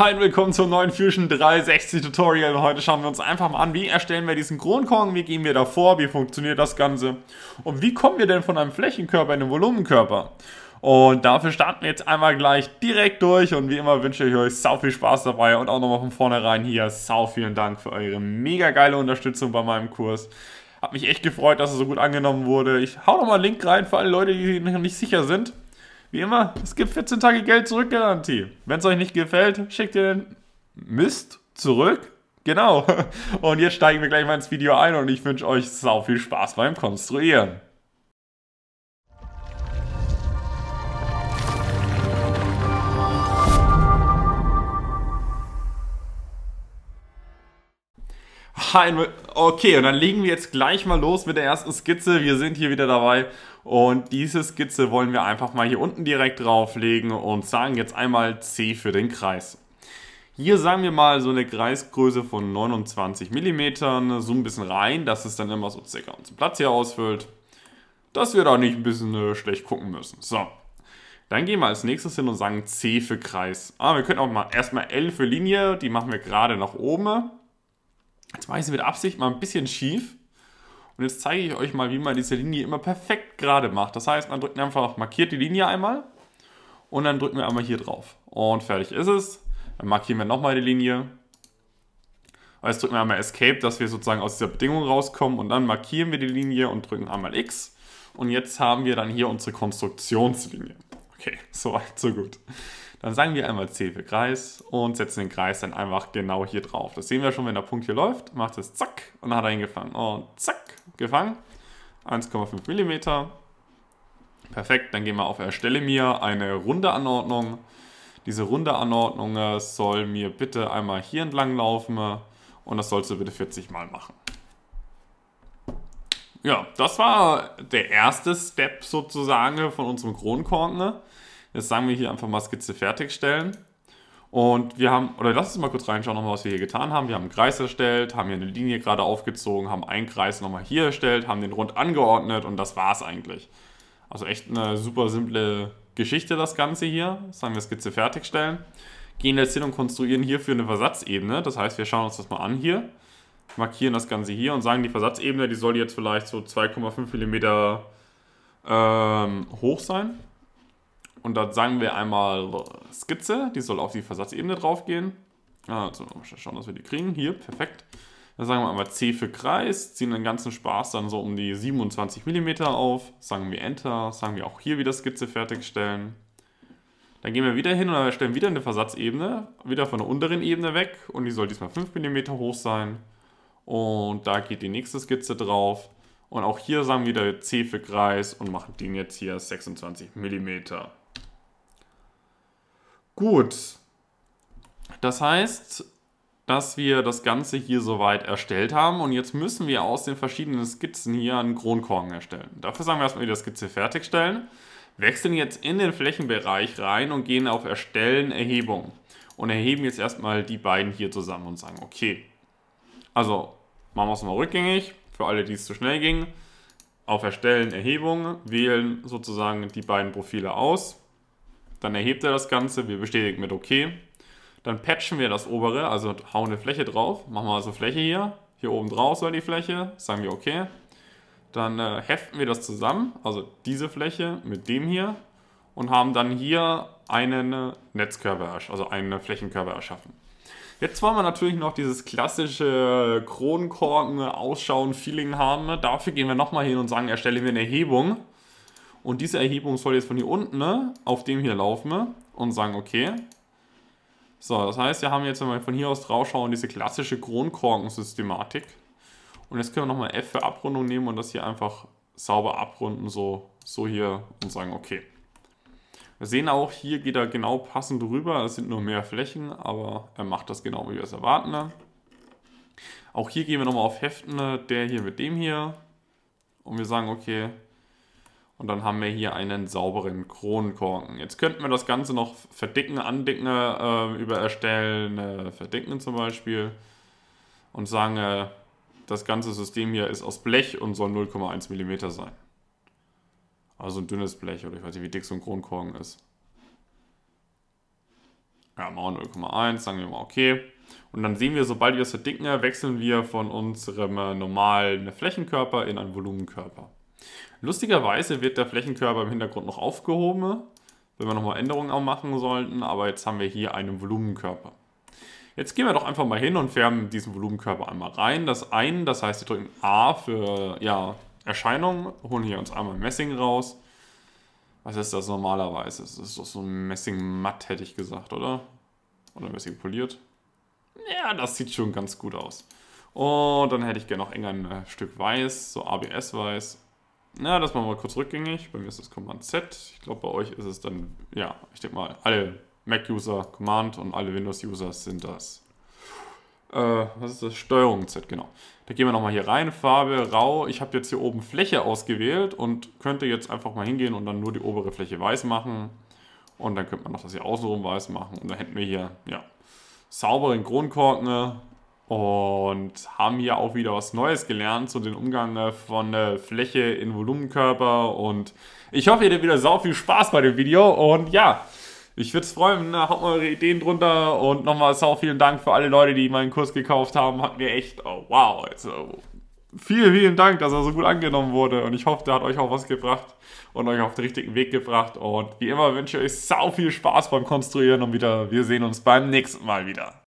Hi willkommen zum neuen Fusion 360 Tutorial. Heute schauen wir uns einfach mal an, wie erstellen wir diesen Kronkong, wie gehen wir davor, wie funktioniert das Ganze und wie kommen wir denn von einem Flächenkörper in einen Volumenkörper. Und dafür starten wir jetzt einmal gleich direkt durch und wie immer wünsche ich euch sau viel Spaß dabei und auch nochmal von vornherein hier sau vielen Dank für eure mega geile Unterstützung bei meinem Kurs. Hab mich echt gefreut, dass er so gut angenommen wurde. Ich hau nochmal einen Link rein für alle Leute, die noch nicht sicher sind. Wie immer, es gibt 14 Tage Geld zurück Garantie. Wenn es euch nicht gefällt, schickt ihr den Mist zurück. Genau. Und jetzt steigen wir gleich mal ins Video ein und ich wünsche euch sau viel Spaß beim Konstruieren. Okay, und dann legen wir jetzt gleich mal los mit der ersten Skizze. Wir sind hier wieder dabei und diese Skizze wollen wir einfach mal hier unten direkt drauflegen und sagen jetzt einmal C für den Kreis. Hier sagen wir mal so eine Kreisgröße von 29 mm, so ein bisschen rein, dass es dann immer so circa unseren Platz hier ausfüllt, dass wir da nicht ein bisschen äh, schlecht gucken müssen. So, dann gehen wir als nächstes hin und sagen C für Kreis. Ah, wir können auch mal erstmal L für Linie, die machen wir gerade nach oben. Jetzt mache ich sie mit Absicht mal ein bisschen schief, und jetzt zeige ich euch mal, wie man diese Linie immer perfekt gerade macht. Das heißt, man drückt einfach, markiert die Linie einmal und dann drücken wir einmal hier drauf. Und fertig ist es. Dann markieren wir nochmal die Linie. Und jetzt drücken wir einmal Escape, dass wir sozusagen aus dieser Bedingung rauskommen und dann markieren wir die Linie und drücken einmal X. Und jetzt haben wir dann hier unsere Konstruktionslinie. Okay, so weit, so gut. Dann sagen wir einmal C für Kreis und setzen den Kreis dann einfach genau hier drauf. Das sehen wir schon, wenn der Punkt hier läuft, macht es zack und dann hat er hingefangen. und zack gefangen. 1,5 mm. Perfekt, dann gehen wir auf Erstelle mir eine runde Anordnung. Diese runde Anordnung äh, soll mir bitte einmal hier entlang laufen äh, und das sollst du bitte 40 Mal machen. Ja, das war der erste Step sozusagen von unserem Kronkorken. Ne? Jetzt sagen wir hier einfach mal Skizze fertigstellen. Und wir haben, oder lass uns mal kurz reinschauen, nochmal, was wir hier getan haben. Wir haben einen Kreis erstellt, haben hier eine Linie gerade aufgezogen, haben einen Kreis nochmal hier erstellt, haben den rund angeordnet und das war's eigentlich. Also echt eine super simple Geschichte, das Ganze hier. Sagen wir Skizze fertigstellen. Gehen jetzt hin und konstruieren hierfür eine Versatzebene. Das heißt, wir schauen uns das mal an hier, markieren das Ganze hier und sagen, die Versatzebene, die soll jetzt vielleicht so 2,5 mm ähm, hoch sein. Und dann sagen wir einmal Skizze, die soll auf die Versatzebene draufgehen. Ah, also schauen, dass wir die kriegen. Hier, perfekt. Dann sagen wir einmal C für Kreis, ziehen den ganzen Spaß dann so um die 27 mm auf. Sagen wir Enter, sagen wir auch hier wieder Skizze fertigstellen. Dann gehen wir wieder hin und erstellen wieder eine Versatzebene, wieder von der unteren Ebene weg und die soll diesmal 5 mm hoch sein. Und da geht die nächste Skizze drauf. Und auch hier sagen wir wieder C für Kreis und machen den jetzt hier 26 mm. Gut. Das heißt, dass wir das Ganze hier soweit erstellt haben und jetzt müssen wir aus den verschiedenen Skizzen hier einen Kronkorken erstellen. Dafür sagen wir erstmal wieder Skizze fertigstellen, wechseln jetzt in den Flächenbereich rein und gehen auf Erstellen, Erhebung und erheben jetzt erstmal die beiden hier zusammen und sagen, okay, also machen wir es mal rückgängig, für alle, die es zu schnell ging, auf Erstellen, Erhebung, wählen sozusagen die beiden Profile aus dann erhebt er das Ganze, wir bestätigen mit OK. Dann patchen wir das obere, also hauen eine Fläche drauf. Machen wir also Fläche hier. Hier oben drauf soll die Fläche. Sagen wir OK. Dann äh, heften wir das zusammen, also diese Fläche mit dem hier. Und haben dann hier einen äh, Netzkörper, also einen äh, Flächenkörper erschaffen. Jetzt wollen wir natürlich noch dieses klassische äh, Kronkorken-Ausschauen-Feeling haben. Dafür gehen wir nochmal hin und sagen, erstelle mir eine Erhebung. Und diese Erhebung soll jetzt von hier unten ne, auf dem hier laufen und sagen, okay. So, das heißt, wir haben jetzt, wenn wir von hier aus drauf schauen, diese klassische Kronkorkensystematik. Und jetzt können wir nochmal F für Abrundung nehmen und das hier einfach sauber abrunden, so, so hier und sagen, okay. Wir sehen auch, hier geht er genau passend rüber. Es sind nur mehr Flächen, aber er macht das genau, wie wir es erwarten. Auch hier gehen wir nochmal auf Heften, ne, der hier mit dem hier. Und wir sagen, okay, und dann haben wir hier einen sauberen Kronkorken. Jetzt könnten wir das Ganze noch verdicken, andicken, äh, über erstellen, äh, verdicken zum Beispiel. Und sagen, äh, das ganze System hier ist aus Blech und soll 0,1 mm sein. Also ein dünnes Blech oder ich weiß nicht, wie dick so ein Kronkorken ist. Ja, mal 0,1, sagen wir mal okay. Und dann sehen wir, sobald wir es verdicken, wechseln wir von unserem äh, normalen Flächenkörper in einen Volumenkörper. Lustigerweise wird der Flächenkörper im Hintergrund noch aufgehoben, wenn wir nochmal Änderungen auch machen sollten, aber jetzt haben wir hier einen Volumenkörper. Jetzt gehen wir doch einfach mal hin und färben diesen Volumenkörper einmal rein. Das ein, das heißt, wir drücken A für ja, Erscheinung, holen hier uns einmal Messing raus. Was ist das normalerweise? Das ist doch so ein Messing matt, hätte ich gesagt, oder? Oder Messing poliert? Ja, das sieht schon ganz gut aus. Und dann hätte ich gerne noch enger ein äh, Stück weiß, so ABS-weiß. Na, das machen wir kurz rückgängig. Bei mir ist das Command Z. Ich glaube, bei euch ist es dann, ja, ich denke mal, alle Mac-User Command und alle Windows-User sind das. Äh, was ist das? Steuerung Z, genau. Da gehen wir nochmal hier rein, Farbe, Rau. Ich habe jetzt hier oben Fläche ausgewählt und könnte jetzt einfach mal hingehen und dann nur die obere Fläche weiß machen. Und dann könnte man noch das hier außenrum weiß machen. Und dann hätten wir hier, ja, sauberen Kronkorken ne? und haben hier auch wieder was Neues gelernt zu den Umgang äh, von äh, Fläche in Volumenkörper und ich hoffe, ihr hattet wieder sau viel Spaß bei dem Video und ja, ich würde es freuen, ne? haut mal eure Ideen drunter und nochmal sau vielen Dank für alle Leute, die meinen Kurs gekauft haben, hat mir echt, oh, wow, also vielen, vielen Dank, dass er so gut angenommen wurde und ich hoffe, der hat euch auch was gebracht und euch auf den richtigen Weg gebracht und wie immer wünsche ich euch sau viel Spaß beim Konstruieren und wieder, wir sehen uns beim nächsten Mal wieder.